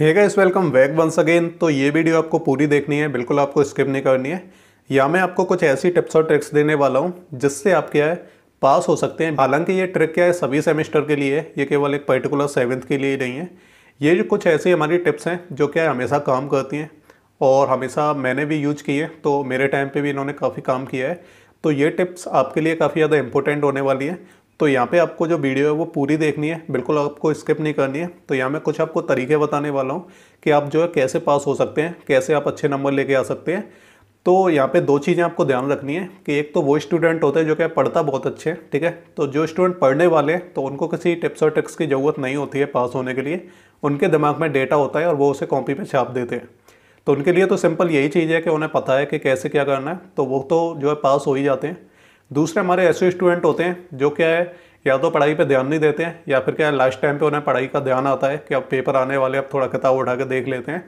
हे guys welcome back once again तो ये video आपको पूरी देखनी है बिल्कुल आपको स्किप नहीं करनी है या मैं आपको कुछ ऐसी टिप्स और ट्रिक्स देने वाला हूँ जिससे आप क्या है पास हो सकते हैं हालांकि ये ट्रिक क्या है सभी सेमेस्टर के लिए ये केवल एक पर्टिकुलर सेवन्थ के लिए ही नहीं है ये जो कुछ ऐसी हमारी टिप्स हैं जो क्या है हमेशा काम करती हैं और हमेशा मैंने भी यूज की है तो मेरे टाइम पर भी इन्होंने काफ़ी काम किया है तो ये टिप्स आपके लिए काफ़ी ज़्यादा इंपॉर्टेंट होने वाली हैं तो यहाँ पे आपको जो वीडियो है वो पूरी देखनी है बिल्कुल आपको स्किप नहीं करनी है तो यहाँ मैं कुछ आपको तरीके बताने वाला हूँ कि आप जो है कैसे पास हो सकते हैं कैसे आप अच्छे नंबर लेके आ सकते हैं तो यहाँ पे दो चीज़ें आपको ध्यान रखनी है कि एक तो वो स्टूडेंट होते हैं जो क्या पढ़ता बहुत अच्छे हैं ठीक है तो जो स्टूडेंट पढ़ने वाले हैं तो उनको किसी टिप्स और ट्रिक्स की ज़रूरत नहीं होती है पास होने के लिए उनके दिमाग में डेटा होता है और वो उसे कॉपी पर छाप देते हैं तो उनके लिए तो सिंपल यही चीज़ है कि उन्हें पता है कि कैसे क्या करना है तो वो तो जो है पास हो ही जाते हैं दूसरे हमारे ऐसे स्टूडेंट होते हैं जो क्या है या तो पढ़ाई पे ध्यान नहीं देते हैं या फिर क्या है लास्ट टाइम पे उन्हें पढ़ाई का ध्यान आता है कि अब पेपर आने वाले अब थोड़ा किताब उठा के देख लेते हैं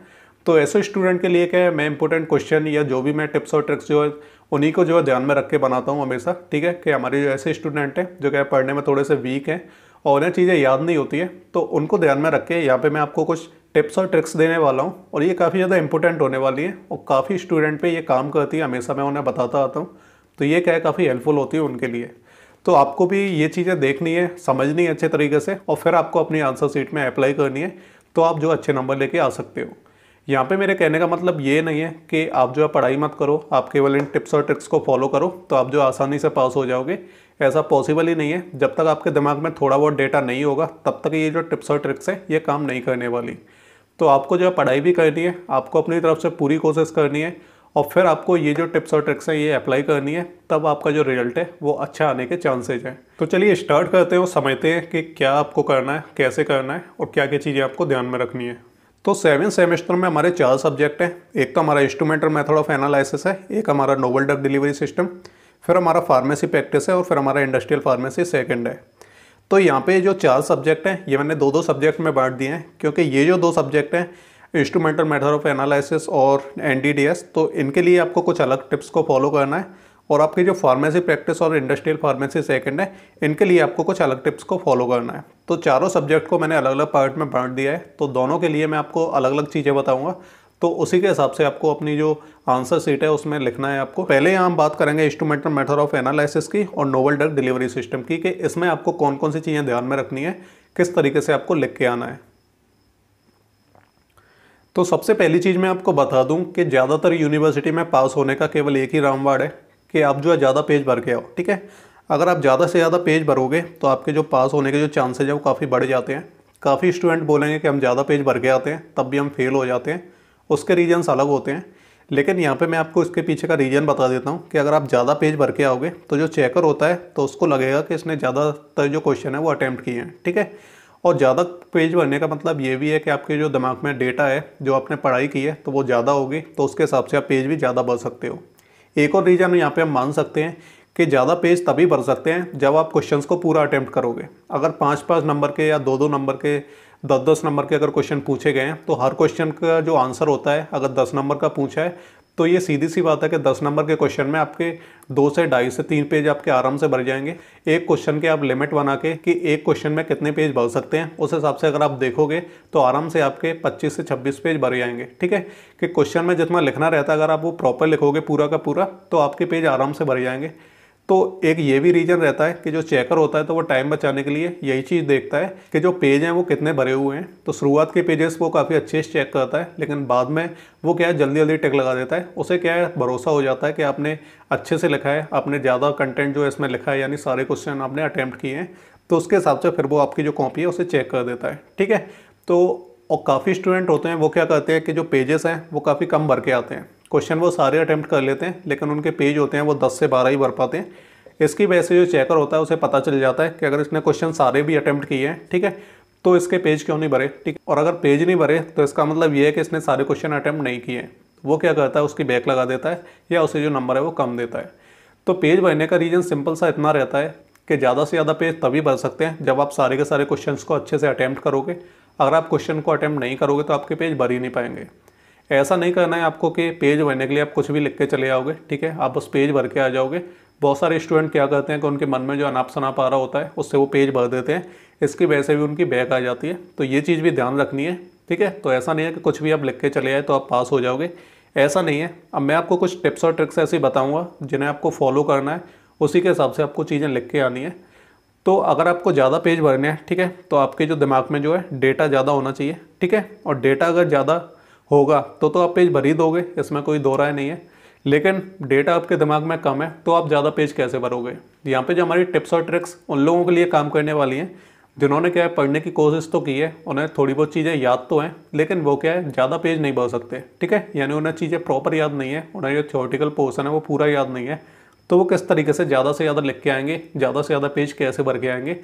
तो ऐसे स्टूडेंट के लिए क्या है मैं इंपॉर्टेंट क्वेश्चन या जो भी मैं टिप्स और ट्रिक्स जो है उन्हीं को जो है ध्यान में रख के बनाता हूँ हमेशा ठीक है कि हमारे जो ऐसे स्टूडेंट हैं जो क्या है पढ़ने में थोड़े से वीक हैं और उन्हें चीज़ें याद नहीं होती है तो उनको ध्यान में रख के यहाँ पर मैं आपको कुछ टिप्स और ट्रिक्स देने वाला हूँ और ये काफ़ी ज़्यादा इंपॉर्टेंट होने वाली है और काफ़ी स्टूडेंट पर ये काम करती है हमेशा मैं उन्हें बताता आता हूँ तो ये क्या है काफ़ी हेल्पफुल होती है उनके लिए तो आपको भी ये चीज़ें देखनी है समझनी है अच्छे तरीके से और फिर आपको अपनी आंसर सीट में अप्लाई करनी है तो आप जो अच्छे नंबर लेके आ सकते हो यहाँ पे मेरे कहने का मतलब ये नहीं है कि आप जो है पढ़ाई मत करो आप केवल इन टिप्स और ट्रिक्स को फॉलो करो तो आप जो आसानी से पास हो जाओगे ऐसा पॉसिबल ही नहीं है जब तक आपके दिमाग में थोड़ा बहुत डेटा नहीं होगा तब तक ये जो टिप्स और ट्रिक्स हैं ये काम नहीं करने वाली तो आपको जो है पढ़ाई भी करनी है आपको अपनी तरफ से पूरी कोशिश करनी है और फिर आपको ये जो टिप्स और ट्रिक्स हैं ये अप्लाई करनी है तब आपका जो रिजल्ट है वो अच्छा आने के चांसेज हैं तो चलिए स्टार्ट करते हैं और समझते हैं कि क्या आपको करना है कैसे करना है और क्या क्या चीज़ें आपको ध्यान में रखनी है तो सेवन सेमेस्टर में हमारे चार सब्जेक्ट हैं एक तो हमारा इंस्ट्रूमेंटल मेथड ऑफ एनालिसिस है एक हमारा नोबल ड्रग डिलीवरी सिस्टम फिर हमारा फार्मेसी प्रैक्टिस है और फिर हमारा इंडस्ट्रियल फार्मेसी सेकंड है तो यहाँ पे जो चार सब्जेक्ट हैं ये मैंने दो दो सब्जेक्ट में बांट दिए हैं क्योंकि ये जो दो सब्जेक्ट हैं इंस्ट्रूमेंटल मेथड ऑफ एनालिसिस और एन तो इनके लिए आपको कुछ अलग टिप्स को फॉलो करना है और आपकी जो फार्मेसी प्रैक्टिस और इंडस्ट्रियल फार्मेसी सेकंड है इनके लिए आपको कुछ अलग टिप्स को फॉलो करना है तो चारों सब्जेक्ट को मैंने अलग अलग पार्ट में बांट दिया है तो दोनों के लिए मैं आपको अलग अलग चीज़ें बताऊंगा तो उसी के हिसाब से आपको अपनी जो आंसर सीट है उसमें लिखना है आपको पहले हम बात करेंगे इंस्ट्रूमेंटल मेथड ऑफ एनालिसिस की और नोवल ड्रग डिलीवरी सिस्टम की कि इसमें आपको कौन कौन सी चीज़ें ध्यान में रखनी है किस तरीके से आपको लिख के आना है तो सबसे पहली चीज़ मैं आपको बता दूं कि ज़्यादातर यूनिवर्सिटी में पास होने का केवल एक ही रामवाड़ है कि आप जो है ज़्यादा पेज भर के आओ ठीक है अगर आप ज़्यादा से ज़्यादा पेज भरोगे तो आपके जो पास होने के जो चांसेज है वो काफ़ी बढ़ जाते हैं काफ़ी स्टूडेंट बोलेंगे कि हम ज़्यादा पेज भर के आते हैं तब भी हम फेल हो जाते हैं उसके रीजन्स अलग होते हैं लेकिन यहाँ पे मैं आपको इसके पीछे का रीज़न बता देता हूँ कि अगर आप ज़्यादा पेज भर के आओगे तो जो चेकर होता है तो उसको लगेगा कि इसने ज़्यादातर जो क्वेश्चन है वो अटैम्प्ट किए हैं ठीक है और ज़्यादा पेज भरने का मतलब ये भी है कि आपके जो दिमाग में डेटा है जो आपने पढ़ाई की है तो वो ज़्यादा होगी तो उसके हिसाब से आप पेज भी ज़्यादा भर सकते हो एक और रीज़न यहाँ पे हम मान सकते हैं कि ज़्यादा पेज तभी भर सकते हैं जब आप क्वेश्चंस को पूरा अटैम्प्ट करोगे अगर पाँच पाँच नंबर के या दो दो नंबर के दस दस नंबर के अगर क्वेश्चन पूछे गए हैं तो हर क्वेश्चन का जो आंसर होता है अगर दस नंबर का पूछा है तो ये सीधी सी बात है कि दस नंबर के क्वेश्चन में आपके दो से ढाई से तीन पेज आपके आराम से भर जाएंगे एक क्वेश्चन के आप लिमिट बना के कि एक क्वेश्चन में कितने पेज भर सकते हैं उस हिसाब से अगर आप देखोगे तो आराम से आपके पच्चीस से छब्बीस पेज भर जाएंगे ठीक है कि क्वेश्चन में जितना लिखना रहता है अगर आप वो प्रॉपर लिखोगे पूरा का पूरा तो आपके पेज आराम से भर जाएंगे तो एक ये भी रीज़न रहता है कि जो चेकर होता है तो वो टाइम बचाने के लिए यही चीज़ देखता है कि जो पेज हैं वो कितने भरे हुए हैं तो शुरुआत के पेजेस वो काफ़ी अच्छे से चेक करता है लेकिन बाद में वो क्या है जल्दी जल्दी टिक लगा देता है उसे क्या है भरोसा हो जाता है कि आपने अच्छे से लिखा है आपने ज़्यादा कंटेंट जो है इसमें लिखा है यानी सारे क्वेश्चन आपने अटैम्प्ट किए हैं तो उसके हिसाब से फिर वो आपकी जो कॉपी है उसे चेक कर देता है ठीक है तो और काफ़ी स्टूडेंट होते हैं वो क्या करते हैं कि जो पेजेस हैं वो काफ़ी कम भर के आते हैं क्वेश्चन वो सारे अटैम्प्ट कर लेते हैं लेकिन उनके पेज होते हैं वो दस से बारह ही भर पाते हैं इसकी वजह से जो चेकर होता है उसे पता चल जाता है कि अगर इसने क्वेश्चन सारे भी अटैम्प्ट किए हैं ठीक है तो इसके पेज क्यों नहीं भरे ठीक और अगर पेज नहीं भरे तो इसका मतलब ये है कि इसने सारे क्वेश्चन अटैम्प्ट नहीं किए वो क्या करता है उसकी बैक लगा देता है या उसे जो नंबर है वो कम देता है तो पेज भरने का रीज़न सिंपल सा इतना रहता है कि ज़्यादा से ज़्यादा पेज तभी भर सकते हैं जब आप सारे के सारे क्वेश्चन को अच्छे से अटैम्प्ट करोगे अगर आप क्वेश्चन को अटैम्प्ट नहीं करोगे तो आपके पेज भर ही नहीं पाएंगे ऐसा नहीं करना है आपको कि पेज भरने के लिए आप कुछ भी लिख के चले आओगे ठीक है आप बस पेज भर के आ जाओगे बहुत सारे स्टूडेंट क्या करते हैं कि उनके मन में जो अनाप सनाप आ रहा होता है उससे वो पेज भर देते हैं इसकी वजह से भी उनकी बैक आ जाती है तो ये चीज़ भी ध्यान रखनी है ठीक है तो ऐसा नहीं है कि कुछ भी आप लिख के चले आए तो आप पास हो जाओगे ऐसा नहीं है अब मैं आपको कुछ टिप्स और ट्रिक्स ऐसी बताऊँगा जिन्हें आपको फॉलो करना है उसी के हिसाब से आपको चीज़ें लिख के आनी है तो अगर आपको ज़्यादा पेज भरने हैं ठीक है तो आपके जो दिमाग में जो है डेटा ज़्यादा होना चाहिए ठीक है और डेटा अगर ज़्यादा होगा तो तो आप पेज भर ही दोगे इसमें कोई दो राय नहीं है लेकिन डेटा आपके दिमाग में कम है तो आप ज़्यादा पेज कैसे भरोगे यहाँ पे जो हमारी टिप्स और ट्रिक्स उन लोगों के लिए काम करने वाली हैं जिन्होंने क्या है पढ़ने की कोशिश तो की है उन्हें थोड़ी बहुत चीज़ें याद तो हैं लेकिन वो क्या है ज़्यादा पेज नहीं भर सकते ठीक है यानी उन्हें चीज़ें प्रॉपर याद नहीं है उन्हें जो थियोटिकल पोर्सन है वो पूरा याद नहीं है तो वो किस तरीके से ज़्यादा से ज़्यादा लिख के आएंगे ज़्यादा से ज़्यादा पेज कैसे भर के आएंगे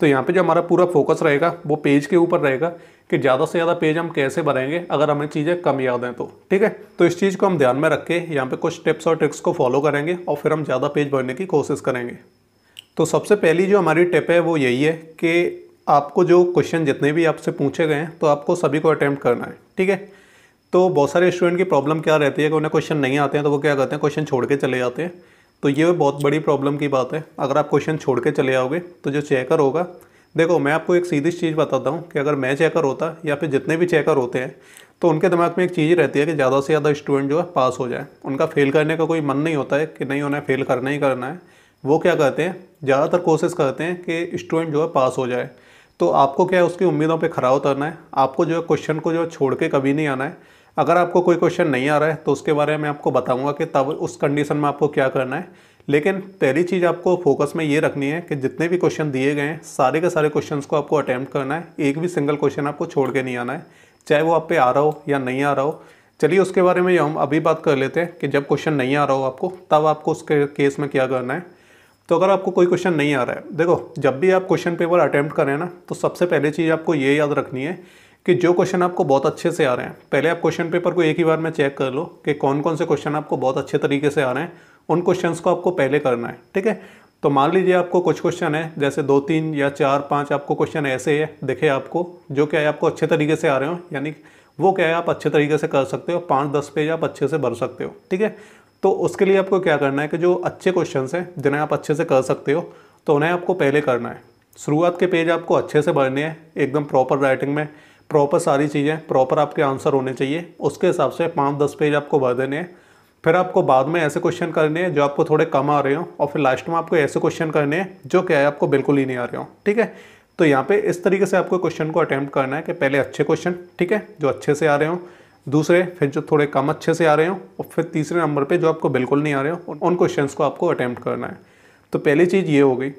तो यहाँ पे जो हमारा पूरा फोकस रहेगा वो पेज के ऊपर रहेगा कि ज़्यादा से ज़्यादा पेज हम कैसे बनाएंगे अगर हमें चीज़ें कम याद हैं तो ठीक है तो इस चीज़ को हम ध्यान में रख के यहाँ पे कुछ टिप्स और ट्रिक्स को फॉलो करेंगे और फिर हम ज़्यादा पेज भरने की कोशिश करेंगे तो सबसे पहली जो हमारी टिप है वो यही है कि आपको जो क्वेश्चन जितने भी आपसे पूछे गए हैं तो आपको सभी को अटैम्प्ट करना है ठीक है तो बहुत सारे स्टूडेंट की प्रॉब्लम क्या रहती है कि उन्हें क्वेश्चन नहीं आते हैं तो वो क्या करते हैं क्वेश्चन छोड़ के चले जाते हैं तो ये बहुत बड़ी प्रॉब्लम की बात है अगर आप क्वेश्चन छोड़ के चले आओगे तो जो चेकर होगा देखो मैं आपको एक सीधी चीज़ बताता हूँ कि अगर मैं चेकर होता या फिर जितने भी चेकर होते हैं तो उनके दिमाग में एक चीज़ रहती है कि ज़्यादा से ज़्यादा स्टूडेंट जो है पास हो जाए उनका फेल करने का कोई मन नहीं होता है कि नहीं उन्हें फेल करना ही करना है वो क्या करते हैं ज़्यादातर कोशिश करते हैं कि स्टूडेंट जो है पास हो जाए तो आपको क्या है उसकी उम्मीदों पर खरा उतरना है आपको जो है क्वेश्चन को जो है छोड़ के कभी नहीं आना है अगर आपको कोई क्वेश्चन नहीं आ रहा है तो उसके बारे में आपको बताऊंगा कि तब उस कंडीशन में आपको क्या करना है लेकिन पहली चीज़ आपको फोकस में ये रखनी है कि जितने भी क्वेश्चन दिए गए हैं सारे के सारे क्वेश्चन को आपको अटैम्प्ट करना है एक भी सिंगल क्वेश्चन आपको छोड़ के नहीं आना है चाहे वो आप पे आ रहा हो या नहीं आ रहा हो चलिए उसके बारे में हम अभी बात कर लेते हैं कि जब क्वेश्चन नहीं आ रहा हो आपको तब आपको उसके केस में क्या करना है तो अगर आपको कोई क्वेश्चन नहीं आ रहा है देखो जब भी आप क्वेश्चन पेपर अटैम्प्ट करें ना तो सबसे पहले चीज़ आपको ये याद रखनी है कि जो क्वेश्चन आपको बहुत अच्छे से आ रहे हैं पहले आप क्वेश्चन पेपर को एक ही बार में चेक कर लो कि कौन कौन से क्वेश्चन आपको बहुत अच्छे तरीके से आ रहे हैं उन क्वेश्चंस को आपको पहले करना है ठीक है तो मान लीजिए आपको कुछ क्वेश्चन है जैसे दो तीन या चार पाँच आपको क्वेश्चन ऐसे है दिखे आपको जो क्या है आपको अच्छे तरीके से आ रहे हो यानी वो क्या है आप अच्छे तरीके से कर सकते हो पाँच दस पेज आप अच्छे से भर सकते हो ठीक है तो उसके लिए आपको क्या करना है कि जो अच्छे क्वेश्चन हैं जिन्हें आप अच्छे से कर सकते हो तो उन्हें आपको पहले करना है शुरुआत के पेज आपको अच्छे से भरने हैं एकदम प्रॉपर राइटिंग में प्रॉपर सारी चीज़ें प्रॉपर आपके आंसर होने चाहिए उसके हिसाब से पाँच दस पेज आपको भर देने हैं फिर आपको बाद में ऐसे क्वेश्चन करने हैं जो आपको थोड़े कम आ रहे हो और फिर लास्ट में आपको ऐसे क्वेश्चन करने हैं जो क्या है आपको बिल्कुल ही नहीं आ रहे हो ठीक है तो यहाँ पे इस तरीके से आपको क्वेश्चन को अटैम्प्ट करना है कि पहले अच्छे क्वेश्चन ठीक है जो अच्छे से आ रहे हो दूसरे फिर जो थोड़े कम अच्छे से आ रहे हो और फिर तीसरे नंबर पर जो आपको बिल्कुल नहीं आ रहे हो उन क्वेश्चन को आपको अटैम्प्ट करना है तो पहली चीज़ ये हो गई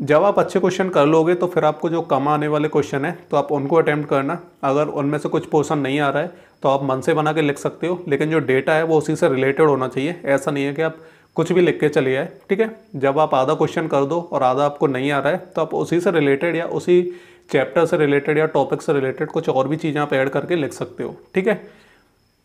जब आप अच्छे क्वेश्चन कर लोगे तो फिर आपको जो कम आने वाले क्वेश्चन हैं तो आप उनको अटैम्प्ट करना अगर उनमें से कुछ पोर्सन नहीं आ रहा है तो आप मन से बना के लिख सकते हो लेकिन जो डेटा है वो उसी से रिलेटेड होना चाहिए ऐसा नहीं है कि आप कुछ भी लिख के चले जाए ठीक है जब आप आधा क्वेश्चन कर दो और आधा आपको नहीं आ रहा है तो आप उसी से रिलेटेड या उसी चैप्टर से रिलेटेड या टॉपिक से रिलेटेड कुछ और भी चीज़ें आप ऐड करके लिख सकते हो ठीक है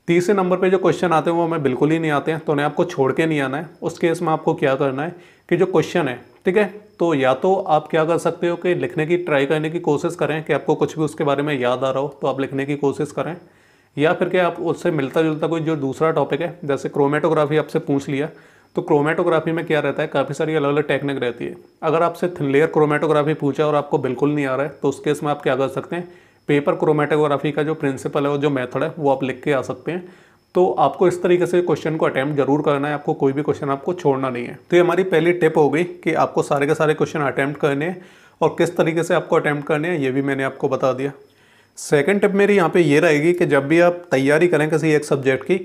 तीसरे नंबर पे जो क्वेश्चन आते हैं वो हमें बिल्कुल ही नहीं आते हैं तो उन्हें आपको छोड़ के नहीं आना है उस केस में आपको क्या करना है कि जो क्वेश्चन है ठीक है तो या तो आप क्या कर सकते हो कि लिखने की ट्राई करने की कोशिश करें कि आपको कुछ भी उसके बारे में याद आ रहा हो तो आप लिखने की कोशिश करें या फिर कि आप उससे मिलता जुलता कोई जो दूसरा टॉपिक है जैसे क्रोमेटोग्राफी आपसे पूछ लिया तो क्रोमेटोग्राफी में क्या रहता है काफ़ी सारी अलग अलग टेक्निक रहती है अगर आपसे थिन लेयर क्रोमेटोग्राफी पूछा और आपको बिल्कुल नहीं आ रहा है तो उस केस में आप क्या कर सकते हैं पेपर क्रोमेटोग्राफी का जो प्रिंसिपल है और जो मेथड है वो आप लिख के आ सकते हैं तो आपको इस तरीके से क्वेश्चन को अटैम्प्ट जरूर करना है आपको कोई भी क्वेश्चन आपको छोड़ना नहीं है तो ये हमारी पहली टिप हो गई कि आपको सारे के सारे क्वेश्चन अटैम्प्ट करने हैं और किस तरीके से आपको अटैम्प्ट करने हैं ये भी मैंने आपको बता दिया सेकेंड टिप मेरी यहाँ पे ये रहेगी कि जब भी आप तैयारी करें किसी एक सब्जेक्ट की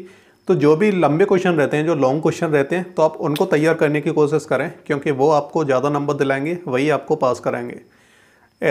तो जो भी लंबे क्वेश्चन रहते हैं जो लॉन्ग क्वेश्चन रहते हैं तो आप उनको तैयार करने की कोशिश करें क्योंकि वो आपको ज़्यादा नंबर दिलाएंगे वही आपको पास कराएंगे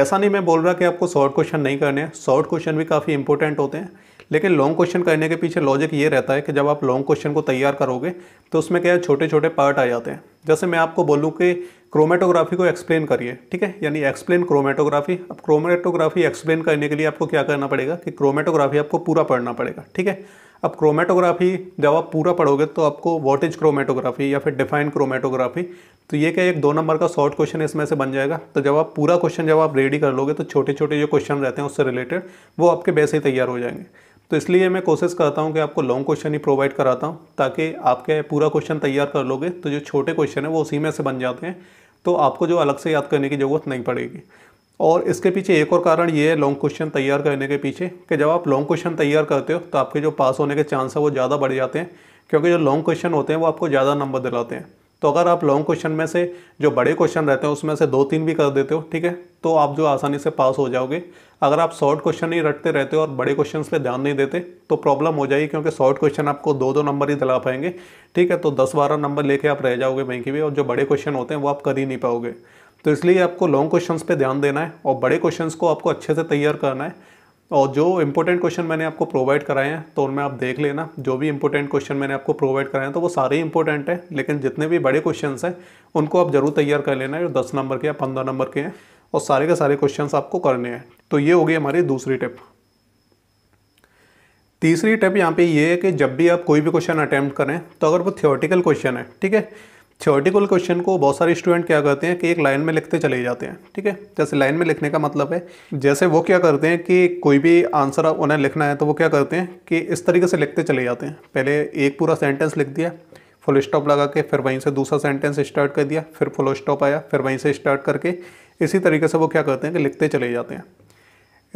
ऐसा नहीं मैं बोल रहा कि आपको शॉर्ट क्वेश्चन नहीं करने हैं शॉर्ट क्वेश्चन भी काफ़ी इंपॉर्टेंट होते हैं लेकिन लॉन्ग क्वेश्चन करने के पीछे लॉजिक ये रहता है कि जब आप लॉन्ग क्वेश्चन को तैयार करोगे तो उसमें क्या है छोटे छोटे पार्ट आ जाते हैं जैसे मैं आपको बोलूँ कि क्रोमेटोग्राफी को एक्सप्लेन करिए ठीक है यानी एक्सप्लेन क्रोमेटोग्राफी अब क्रोमेटोग्राफी एक्सप्लेन करने के लिए आपको क्या करना पड़ेगा कि क्रोमेटोग्राफी आपको पूरा पढ़ना पड़ेगा ठीक है अब क्रोमेटोग्राफी जब आप पूरा पढ़ोगे तो आपको वॉट इज क्रोमेटोग्राफी या फिर डिफाइन क्रोमेटोग्राफी तो ये क्या एक दो नंबर का शॉर्ट क्वेश्चन इसमें से बन जाएगा तो जब आप पूरा क्वेश्चन जब आप रेडी कर लोगे तो छोटे छोटे जो क्वेश्चन रहते हैं उससे रिलेटेड वो आपके वैसे ही तैयार हो जाएंगे तो इसलिए मैं कोशिश करता हूँ कि आपको लॉन्ग क्वेश्चन ही प्रोवाइड कराता हूँ ताकि आपके पूरा क्वेश्चन तैयार कर लोगे तो जो छोटे क्वेश्चन है वो उसी में से बन जाते हैं तो आपको जो अलग से याद करने की ज़रूरत नहीं पड़ेगी और इसके पीछे एक और कारण ये है लॉन्ग क्वेश्चन तैयार करने के पीछे कि जब आप लॉन्ग क्वेश्चन तैयार करते हो तो आपके जो पास होने के चांस है वो ज़्यादा बढ़ जाते हैं क्योंकि जो लॉन्ग क्वेश्चन होते हैं वो आपको ज़्यादा नंबर दिलाते हैं तो अगर आप लॉन्ग क्वेश्चन में से जो बड़े क्वेश्चन रहते हैं उसमें से दो तीन भी कर देते हो ठीक है तो आप जो आसानी से पास हो जाओगे अगर आप शॉर्ट क्वेश्चन ही रटते रहते हो और बड़े क्वेश्चन पे ध्यान नहीं देते तो प्रॉब्लम हो जाएगी क्योंकि शॉर्ट क्वेश्चन आपको दो दो नंबर ही दिला पाएंगे ठीक है तो दस बारह नंबर लेके आप रह जाओगे बैंक भी और जो बड़े क्वेश्चन होते हैं वो आप कर ही नहीं पाओगे तो इसलिए आपको लॉन्ग क्वेश्चन पर ध्यान देना है और बड़े क्वेश्चन को आपको अच्छे से तैयार करना है और जो इम्पोर्टेंट क्वेश्चन मैंने आपको प्रोवाइड कराए हैं तो उनमें आप देख लेना जो भी इम्पोर्टेंट क्वेश्चन मैंने आपको प्रोवाइड कराए हैं तो वो सारे इंपॉर्टेंट हैं लेकिन जितने भी बड़े क्वेश्चन हैं उनको आप जरूर तैयार कर लेना जो दस नंबर के या पंद्रह नंबर के हैं और सारे के सारे क्वेश्चन आपको करने हैं तो ये होगी हमारी दूसरी टिप तीसरी टिप यहाँ पर ये है कि जब भी आप कोई भी क्वेश्चन अटैम्प्ट करें तो अगर वो थियोटिकल क्वेश्चन है ठीक है थियोरटिकल क्वेश्चन को बहुत सारे स्टूडेंट क्या करते हैं कि एक लाइन में लिखते चले जाते हैं ठीक है जैसे लाइन में लिखने का मतलब है जैसे वो क्या करते हैं कि कोई भी आंसर उन्हें लिखना है तो वो क्या करते हैं कि इस तरीके से लिखते चले जाते हैं पहले एक पूरा सेंटेंस लिख दिया फुल स्टॉप लगा के फिर वहीं से दूसरा सेंटेंस स्टार्ट कर दिया फिर फुल स्टॉप आया फिर वहीं से स्टार्ट करके इसी तरीके से वो क्या करते हैं कि लिखते चले जाते हैं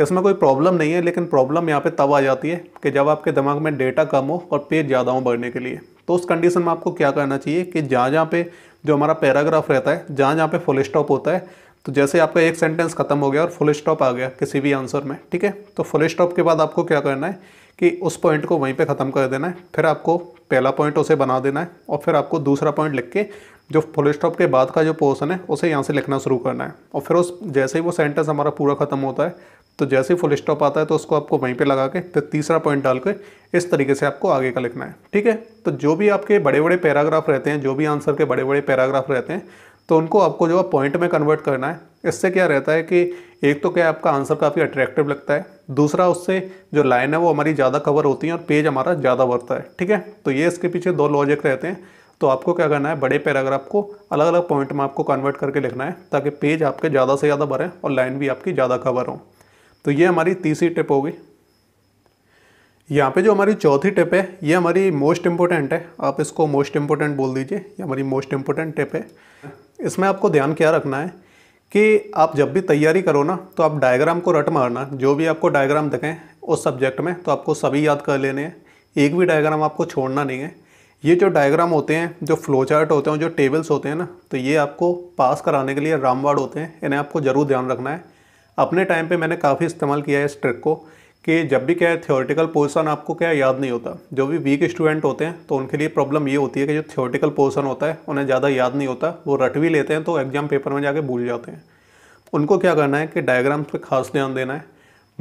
इसमें कोई प्रॉब्लम नहीं है लेकिन प्रॉब्लम यहाँ पे तब आ जाती है कि जब आपके दिमाग में डेटा कम हो और पेज ज़्यादा हो बढ़ने के लिए तो उस कंडीशन में आपको क्या करना चाहिए कि जहाँ जहाँ पे जो हमारा पैराग्राफ रहता है जहाँ जहाँ पे फुल स्टॉप होता है तो जैसे आपका एक सेंटेंस खत्म हो गया और फुल स्टॉप आ गया किसी भी आंसर में ठीक है तो फुल स्टॉप के बाद आपको क्या करना है कि उस पॉइंट को वहीं पर ख़त्म कर देना है फिर आपको पहला पॉइंट उसे बना देना है और फिर आपको दूसरा पॉइंट लिख के जो फुल स्टॉप के बाद का जो पोर्सन है उसे यहाँ से लिखना शुरू करना है और फिर उस जैसे ही वो सेंटेंस हमारा पूरा ख़त्म होता है तो जैसे ही फुल स्टॉप आता है तो उसको आपको वहीं पे लगा के फिर तीसरा पॉइंट डाल के इस तरीके से आपको आगे का लिखना है ठीक है तो जो भी आपके बड़े बड़े पैराग्राफ रहते हैं जो भी आंसर के बड़े बड़े पैराग्राफ रहते हैं तो उनको आपको जो है पॉइंट में कन्वर्ट करना है इससे क्या रहता है कि एक तो क्या आपका आंसर काफ़ी अट्रैक्टिव लगता है दूसरा उससे जो लाइन है वो हमारी ज़्यादा कवर होती है और पेज हमारा ज़्यादा बढ़ता है ठीक है तो ये इसके पीछे दो लॉजिक रहते हैं तो आपको क्या करना है बड़े पैराग्राफ को अलग अलग पॉइंट में आपको कन्वर्ट करके लिखना है ताकि पेज आपके ज़्यादा से ज़्यादा बढ़ें और लाइन भी आपकी ज़्यादा कवर हों तो ये हमारी तीसरी टिप होगी यहाँ पे जो हमारी चौथी टिप है ये हमारी मोस्ट इम्पोर्टेंट है आप इसको मोस्ट इम्पोर्टेंट बोल दीजिए ये हमारी मोस्ट इम्पोर्टेंट टिप है इसमें आपको ध्यान क्या रखना है कि आप जब भी तैयारी करो ना तो आप डायग्राम को रट मारना जो भी आपको डायग्राम दिखें उस सब्जेक्ट में तो आपको सभी याद कर लेने हैं एक भी डायग्राम आपको छोड़ना नहीं है ये जो डायग्राम होते हैं जो फ्लो चार्ट होते हैं जो टेबल्स होते हैं ना तो ये आपको पास कराने के लिए रामवाड़ होते हैं इन्हें आपको ज़रूर ध्यान रखना है अपने टाइम पे मैंने काफ़ी इस्तेमाल किया है इस ट्रिक को कि जब भी क्या है थियोरटिकल पोर्सन आपको क्या याद नहीं होता जो भी वीक स्टूडेंट होते हैं तो उनके लिए प्रॉब्लम ये होती है कि जो थियोरटिकल पोर्सन होता है उन्हें ज़्यादा याद नहीं होता वो रट भी लेते हैं तो एग्ज़ाम पेपर में जाके भूल जाते हैं उनको क्या करना है कि डायग्राम्स पर खास ध्यान देना है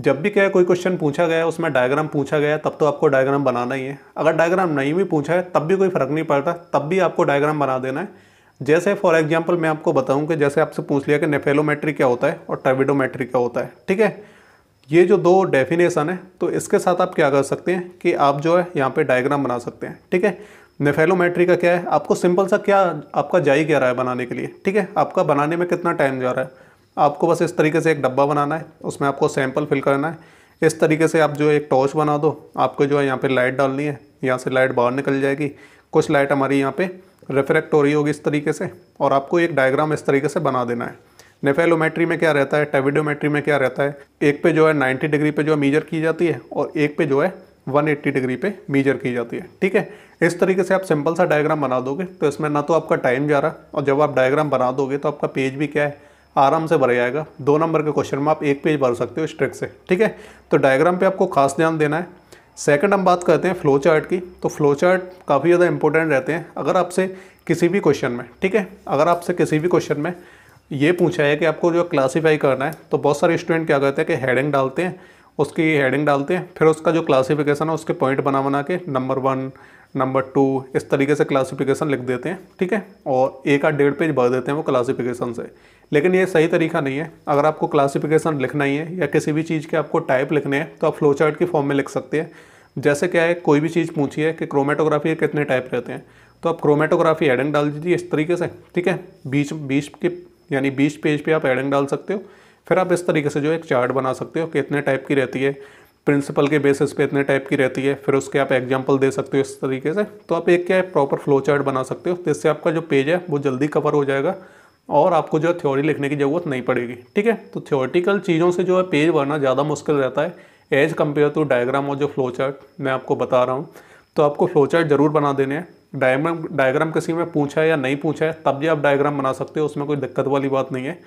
जब भी क्या है कोई क्वेश्चन पूछा गया है उसमें डायग्राम पूछा गया है तब तो आपको डायग्राम बनाना ही है अगर डायग्राम नहीं भी पूछा है तब भी कोई फ़र्क नहीं पड़ता तब भी आपको डायग्राम बना देना है जैसे फॉर एग्जाम्पल मैं आपको बताऊं कि जैसे आपसे पूछ लिया कि नेफेलोमेट्री क्या होता है और ट्रेविडोमेट्री क्या होता है ठीक है ये जो दो डेफिनेशन है तो इसके साथ आप क्या कर सकते हैं कि आप जो है यहाँ पे डायग्राम बना सकते हैं ठीक है नेफेलोमेट्री का क्या है आपको सिंपल सा क्या आपका जाय क्या रहा है बनाने के लिए ठीक है आपका बनाने में कितना टाइम जा रहा है आपको बस इस तरीके से एक डब्बा बनाना है उसमें आपको सैंपल फिल करना है इस तरीके से आप जो एक टॉर्च बना दो आपको जो है यहाँ पर लाइट डालनी है यहाँ से लाइट बाहर निकल जाएगी कुछ लाइट हमारी यहाँ पर रिफ्रैक्ट हो रही होगी इस तरीके से और आपको एक डायग्राम इस तरीके से बना देना है नेफेलोमेट्री में क्या रहता है टेविडोमेट्री में क्या रहता है एक पे जो है 90 डिग्री पे जो है मीजर की जाती है और एक पे जो है 180 डिग्री पे मीजर की जाती है ठीक है इस तरीके से आप सिंपल सा डायग्राम बना दोगे तो इसमें ना तो आपका टाइम जा रहा और जब आप डायग्राम बना दोगे तो आपका पेज भी क्या है आराम से भर जाएगा दो नंबर के क्वेश्चन में आप एक पेज भर सकते हो स्ट्रिक से ठीक है तो डायग्राम पर आपको खास ध्यान देना है सेकंड हम बात करते हैं फ्लो चार्ट की तो फ्लो चार्ट काफ़ी ज़्यादा इंपॉर्टेंट रहते हैं अगर आपसे किसी भी क्वेश्चन में ठीक है अगर आपसे किसी भी क्वेश्चन में ये पूछा है कि आपको जो क्लासीफाई करना है तो बहुत सारे स्टूडेंट क्या करते हैं कि हेडिंग डालते हैं उसकी हेडिंग डालते हैं फिर उसका जो क्लासीफिकेशन है उसके पॉइंट बना बना के नंबर वन नंबर टू इस तरीके से क्लासिफिकेशन लिख देते हैं ठीक है और एक आठ डेढ़ पेज भर देते हैं वो क्लासिफिकेशन से लेकिन ये सही तरीका नहीं है अगर आपको क्लासिफिकेशन लिखना ही है या किसी भी चीज़ के आपको टाइप लिखने हैं तो आप फ्लो चार्ट की फॉर्म में लिख सकते हैं जैसे क्या है कोई भी चीज़ पूछी है कि क्रोमेटोग्राफी कितने टाइप रहते हैं तो आप क्रोमेटोग्राफी एडिंग डाल दीजिए इस तरीके से ठीक है बीच बीच के यानी बीच पेज पर आप एडिंग डाल सकते हो फिर आप इस तरीके से जो एक चार्ट बना सकते हो कि इतने टाइप की रहती है प्रिंसिपल के बेसिस पे इतने टाइप की रहती है फिर उसके आप एग्जाम्पल दे सकते हो इस तरीके से तो आप एक क्या है प्रॉपर फ्लो चार्ट बना सकते हो जिससे आपका जो पेज है वो जल्दी कवर हो जाएगा और आपको जो है थ्योरी लिखने की ज़रूरत नहीं पड़ेगी ठीक है तो थ्योरेटिकल चीज़ों से जो है पेज भरना ज़्यादा मुश्किल रहता है एज कम्पेयर टू डायग्राम और जो फ्लो चार्ट मैं आपको बता रहा हूँ तो आपको फ्लो चार्ट जरूर बना देने हैं डायग्राम डायग्राम किसी में पूछा है या नहीं पूछा है तब भी आप डायग्राम बना सकते हो उसमें कोई दिक्कत वाली बात नहीं है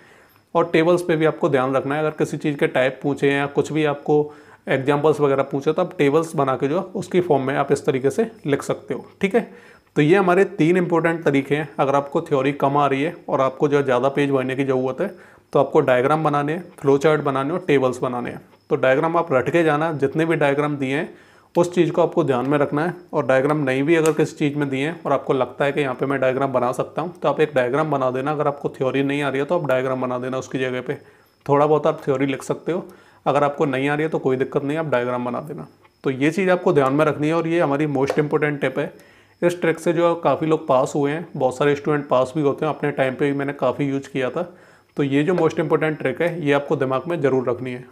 और टेबल्स पे भी आपको ध्यान रखना है अगर किसी चीज़ के टाइप पूछे हैं या कुछ भी आपको एग्जाम्पल्स वगैरह पूछे तो आप टेबल्स बना के जो उसकी फॉर्म में आप इस तरीके से लिख सकते हो ठीक है तो ये हमारे तीन इंपॉर्टेंट तरीके हैं अगर आपको थ्योरी कम आ रही है और आपको जो ज़्यादा पेज भरने की ज़रूरत है तो आपको डायग्राम बनाने हैं फ्लो चार्ट बनाने और टेबल्स बनाने हैं तो डायग्राम आप रट के जाना जितने भी डायग्राम दिए हैं उस चीज़ को आपको ध्यान में रखना है और डायग्राम नहीं भी अगर किसी चीज़ में दिए हैं और आपको लगता है कि यहाँ पे मैं डायग्राम बना सकता हूँ तो आप एक डायग्राम बना देना अगर आपको थ्योरी नहीं आ रही है तो आप डायग्राम बना देना उसकी जगह पर थोड़ा बहुत आप थ्योरी लिख सकते हो अगर आपको नहीं आ रही है तो कोई दिक्कत नहीं आप डायग्राम बना देना तो ये चीज़ आपको ध्यान में रखनी है और ये हमारी मोस्ट इंपॉर्टेंट टिप है इस ट्रिक से जो काफ़ी लोग पास हुए हैं बहुत सारे स्टूडेंट पास भी होते हैं अपने टाइम पर भी मैंने काफ़ी यूज किया था तो ये जो मोस्ट इंपॉर्टेंट ट्रिक है ये आपको दिमाग में ज़रूर रखनी है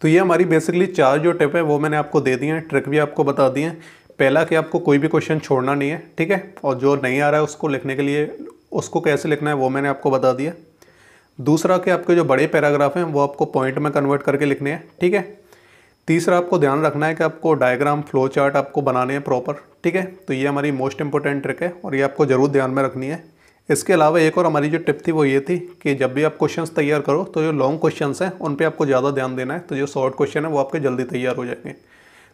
तो ये हमारी बेसिकली चार जो टिप है वो मैंने आपको दे दी हैं ट्रिक भी आपको बता दी हैं पहला कि आपको कोई भी क्वेश्चन छोड़ना नहीं है ठीक है और जो नहीं आ रहा है उसको लिखने के लिए उसको कैसे लिखना है वो मैंने आपको बता दिया दूसरा के आपके जो बड़े पैराग्राफ हैं वो आपको पॉइंट में कन्वर्ट करके लिखने हैं ठीक है तीसरा आपको ध्यान रखना है कि आपको डायग्राम फ्लो चार्ट आपको बनाने हैं प्रॉपर ठीक है तो ये हमारी मोस्ट इंपॉर्टेंट ट्रिक है और ये आपको ज़रूर ध्यान में रखनी है इसके अलावा एक और हमारी जो टिप थी वो ये थी कि जब भी आप क्वेश्चंस तैयार करो तो जो लॉन्ग क्वेश्चंस हैं उन पे आपको ज़्यादा ध्यान देना है तो जो शॉर्ट क्वेश्चन है वो आपके जल्दी तैयार हो जाएंगे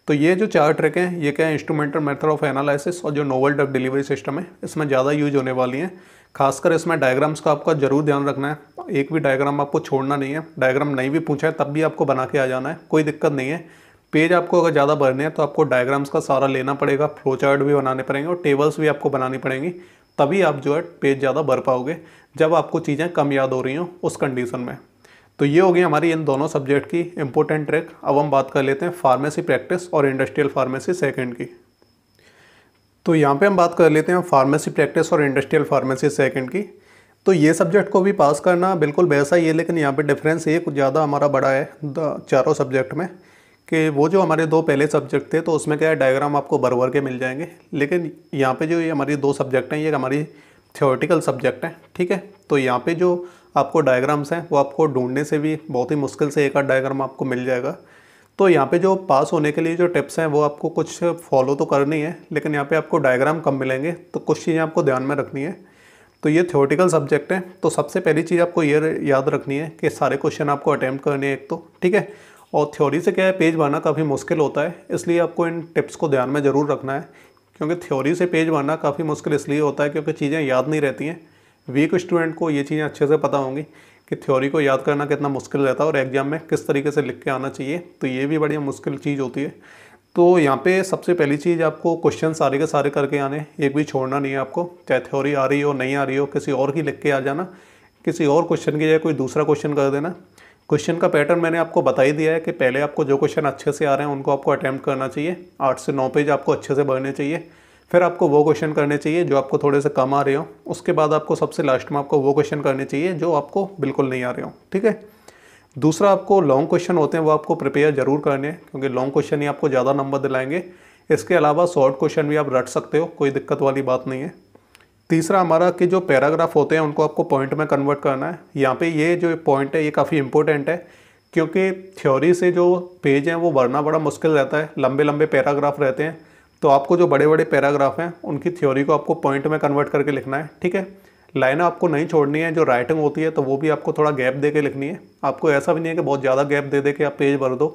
तो ये जो चार ट्रिक हैं ये क्या है इंस्ट्रूमेंटल मेथड ऑफ एनालिसिस और जो नोवल ड्रग डिलीवरी सिस्टम है इसमें ज़्यादा यूज होने वाली हैं खासकर इसमें डायग्राम्स का आपका जरूर ध्यान रखना है एक भी डायग्राम आपको छोड़ना नहीं है डायग्राम नहीं भी पूछा है तब भी आपको बना के आ जाना है कोई दिक्कत नहीं है पेज आपको अगर ज़्यादा भरने हैं तो आपको डायग्राम्स का सारा लेना पड़ेगा फ्लो चार्ट भी बनाने पड़ेंगे और टेबल्स भी आपको बनानी पड़ेंगी तभी आप जो है पेज ज़्यादा भर पाओगे जब आपको चीज़ें कम याद हो रही हों उस कंडीशन में तो ये हो गई हमारी इन दोनों सब्जेक्ट की इंपॉर्टेंट ट्रिक अब हम बात कर लेते हैं फार्मेसी प्रैक्टिस और इंडस्ट्रियल फार्मेसी सेकेंड की तो यहाँ पे हम बात कर लेते हैं फार्मेसी प्रैक्टिस और इंडस्ट्रियल फार्मेसी सेकंड की तो ये सब्जेक्ट को भी पास करना बिल्कुल वैसा ही है लेकिन यहाँ पे डिफरेंस ये कुछ ज़्यादा हमारा बड़ा है चारों सब्जेक्ट में कि वो जो हमारे दो पहले सब्जेक्ट थे तो उसमें क्या है डायग्राम आपको भर भर के मिल जाएंगे लेकिन यहाँ पर जो ये हमारी दो सब्जेक्ट हैं ये हमारी थियोरटिकल सब्जेक्ट हैं ठीक है तो यहाँ पर जो आपको डायग्राम्स हैं वो आपको ढूंढने से भी बहुत ही मुश्किल से एक आध डायग्राम आपको मिल जाएगा तो यहाँ पे जो पास होने के लिए जो टिप्स हैं वो आपको कुछ फॉलो तो करनी है लेकिन यहाँ पे आपको डायग्राम कम मिलेंगे तो कुछ चीज़ें आपको ध्यान में रखनी है तो ये थ्योरेटिकल सब्जेक्ट हैं तो सबसे पहली चीज़ आपको ये याद रखनी है कि सारे क्वेश्चन आपको अटैम्प्ट करने हैं एक तो ठीक है और थ्योरी से क्या है पेज बनना काफ़ी मुश्किल होता है इसलिए आपको इन टिप्स को ध्यान में ज़रूर रखना है क्योंकि थ्योरी से पेज बनना काफ़ी मुश्किल इसलिए होता है क्योंकि चीज़ें याद नहीं रहती हैं वीक स्टूडेंट को ये चीज़ें अच्छे से पता होंगी कि थ्योरी को याद करना कितना मुश्किल रहता है और एग्ज़ाम में किस तरीके से लिख के आना चाहिए तो ये भी बड़ी मुश्किल चीज़ होती है तो यहाँ पे सबसे पहली चीज़ आपको क्वेश्चन सारे के सारे करके आने एक भी छोड़ना नहीं है आपको चाहे थ्योरी आ रही हो नहीं आ रही हो किसी और की लिख के आ जाना किसी और क्वेश्चन की जगह कोई दूसरा क्वेश्चन कर देना क्वेश्चन का पैटर्न मैंने आपको बता ही दिया है कि पहले आपको जो क्वेश्चन अच्छे से आ रहे हैं उनको आपको अटैम्प्ट करना चाहिए आठ से नौ पेज आपको अच्छे से भरने चाहिए फिर आपको वो क्वेश्चन करने चाहिए जो आपको थोड़े से कम आ रहे हो उसके बाद आपको सबसे लास्ट में आपको वो क्वेश्चन करने चाहिए जो आपको बिल्कुल नहीं आ रहे हो ठीक है दूसरा आपको लॉन्ग क्वेश्चन होते हैं वो आपको प्रिपेयर जरूर करने हैं क्योंकि लॉन्ग क्वेश्चन ही आपको ज़्यादा नंबर दिलाएंगे इसके अलावा शॉर्ट क्वेश्चन भी आप रट सकते हो कोई दिक्कत वाली बात नहीं है तीसरा हमारा कि जो पैराग्राफ होते हैं उनको आपको पॉइंट में कन्वर्ट करना है यहाँ पे ये जो पॉइंट है ये काफ़ी इंपॉर्टेंट है क्योंकि थ्योरी से जो पेज हैं वो भरना बड़ा मुश्किल रहता है लंबे लंबे पैराग्राफ रहते हैं तो आपको जो बड़े बड़े पैराग्राफ हैं उनकी थ्योरी को आपको पॉइंट में कन्वर्ट करके लिखना है ठीक है लाइन आपको नहीं छोड़नी है जो राइटिंग होती है तो वो भी आपको थोड़ा गैप दे के लिखनी है आपको ऐसा भी नहीं है कि बहुत ज़्यादा गैप दे दे के आप पेज भर दो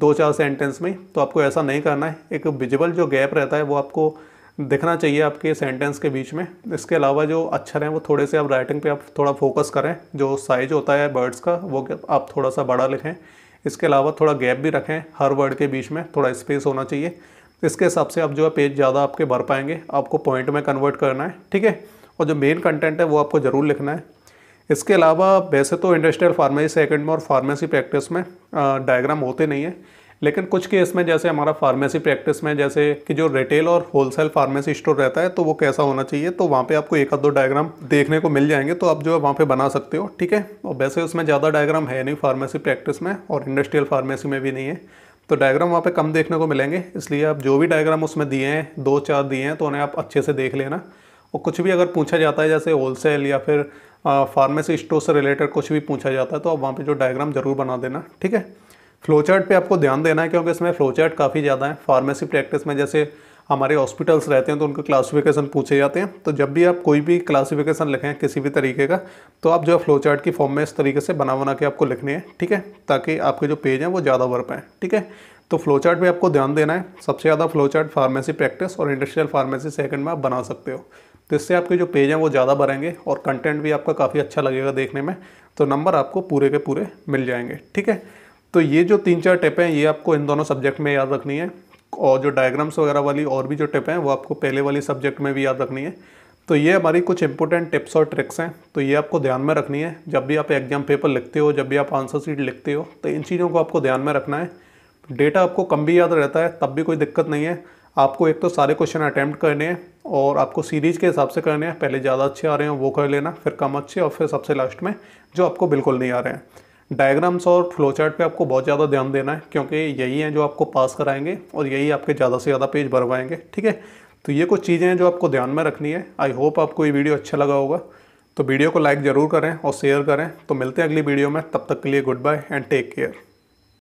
दो चार सेंटेंस में तो आपको ऐसा नहीं करना है एक विजिबल जो गैप रहता है वो आपको दिखना चाहिए आपके सेंटेंस के बीच में इसके अलावा जो अक्षर हैं वो थोड़े से आप राइटिंग पे आप थोड़ा फोकस करें जो साइज होता है वर्ड्स का वो आप थोड़ा सा बड़ा लिखें इसके अलावा थोड़ा गैप भी रखें हर वर्ड के बीच में थोड़ा स्पेस होना चाहिए इसके हिसाब से आप जो है पेज ज़्यादा आपके भर पाएंगे आपको पॉइंट में कन्वर्ट करना है ठीक है और जो मेन कंटेंट है वो आपको ज़रूर लिखना है इसके अलावा वैसे तो इंडस्ट्रियल फार्मेसी सेकंड में और फार्मेसी प्रैक्टिस में डायग्राम होते नहीं है लेकिन कुछ केस में जैसे हमारा फार्मेसी प्रैक्टिस में जैसे कि जो रिटेल और होलसेल फार्मेसी स्टोर रहता है तो वो कैसा होना चाहिए तो वहाँ पे आपको एक आध दो डायग्राम देखने को मिल जाएंगे तो आप जो है वहाँ पे बना सकते हो ठीक है और वैसे उसमें ज़्यादा डायग्राम है नहीं फार्मेसी प्रैक्टिस में और इंडस्ट्रियल फार्मेसी में भी नहीं है तो डायग्राम वहाँ पे कम देखने को मिलेंगे इसलिए आप जो भी डायग्राम उसमें दिए हैं दो चार दिए हैं तो उन्हें आप अच्छे से देख लेना और कुछ भी अगर पूछा जाता है जैसे होलसेल या फिर फार्मेसी स्टोर से रिलेटेड कुछ भी पूछा जाता है तो आप वहाँ पर जो डायग्राम ज़रूर बना देना ठीक है फ्लोचार्ट पे आपको ध्यान देना है क्योंकि इसमें फ्लोचार्ट काफ़ी ज़्यादा है फार्मेसी प्रैक्टिस में जैसे हमारे हॉस्पिटल्स रहते हैं तो उनके क्लासिफिकेशन पूछे जाते हैं तो जब भी आप कोई भी क्लासिफिकेशन लिखें किसी भी तरीके का तो आप जो है फ्लो चार्ट की फॉर्म में इस तरीके से बना बना के आपको लिखने हैं ठीक है ताकि आपके जो पेज हैं वो ज़्यादा भर पाएँ ठीक है तो फ्लो चार्ट पर आपको ध्यान देना है सबसे ज़्यादा फ्लो चार्ट फार्मेसी प्रैक्टिस और इंडस्ट्रियल फार्मेसी सेकंड में आप बना सकते हो तो इससे आपके जो पेज हैं वो ज़्यादा भरेंगे और कंटेंट भी आपका काफ़ी अच्छा लगेगा देखने में तो नंबर आपको पूरे के पूरे मिल जाएंगे ठीक है तो ये जो तीन चार हैं ये आपको इन दोनों सब्जेक्ट में याद रखनी है और जो डायग्राम्स वगैरह वाली और भी जो टिप हैं वो आपको पहले वाली सब्जेक्ट में भी याद रखनी है तो ये हमारी कुछ इंपॉर्टेंट टिप्स और ट्रिक्स हैं तो ये आपको ध्यान में रखनी है जब भी आप एग्जाम पेपर लिखते हो जब भी आप आंसर सीट लिखते हो तो इन चीज़ों को आपको ध्यान में रखना है डेटा आपको कम भी याद रहता है तब भी कोई दिक्कत नहीं है आपको एक तो सारे क्वेश्चन अटैम्प्ट करने हैं और आपको सीरीज के हिसाब से करने हैं पहले ज़्यादा अच्छे आ रहे हैं वो कर लेना फिर कम अच्छे और फिर सबसे लास्ट में जो आपको बिल्कुल नहीं आ रहे हैं डायग्राम्स और फ्लो चार्ट पे आपको बहुत ज़्यादा ध्यान देना है क्योंकि यही हैं जो आपको पास कराएंगे और यही आपके ज़्यादा से ज़्यादा पेज भरवाएंगे ठीक है तो ये कुछ चीज़ें हैं जो आपको ध्यान में रखनी है आई होप आपको ये वीडियो अच्छा लगा होगा तो वीडियो को लाइक ज़रूर करें और शेयर करें तो मिलते हैं अगली वीडियो में तब तक के लिए goodbye and take care